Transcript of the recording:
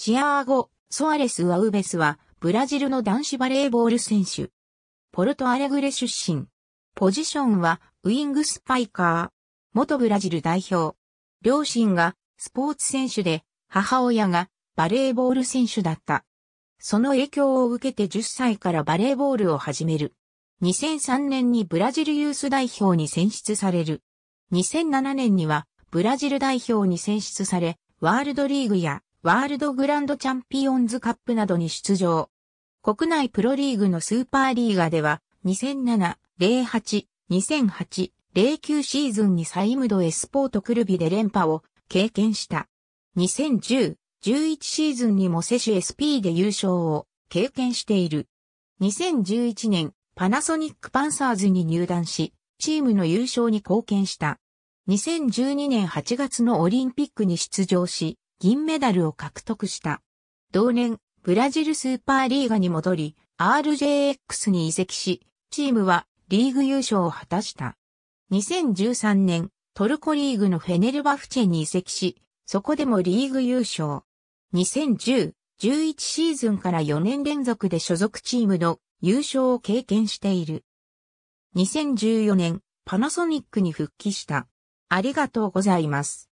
チアーゴ・ソアレス・ワウベスは、ブラジルの男子バレーボール選手。ポルトアレグレ出身。ポジションは、ウィングスパイカー。元ブラジル代表。両親が、スポーツ選手で、母親が、バレーボール選手だった。その影響を受けて10歳からバレーボールを始める。2003年にブラジルユース代表に選出される。2007年には、ブラジル代表に選出され、ワールドリーグやワールドグランドチャンピオンズカップなどに出場。国内プロリーグのスーパーリーガでは、2007、08、2008、09シーズンにサイムドエスポートクルビで連覇を経験した。2010、11シーズンにもセシュ SP で優勝を経験している。2011年、パナソニックパンサーズに入団し、チームの優勝に貢献した。2012年8月のオリンピックに出場し、銀メダルを獲得した。同年、ブラジルスーパーリーガに戻り、RJX に移籍し、チームはリーグ優勝を果たした。2013年、トルコリーグのフェネルバフチェに移籍し、そこでもリーグ優勝。2010、11シーズンから4年連続で所属チームの優勝を経験している。2014年、パナソニックに復帰した。ありがとうございます。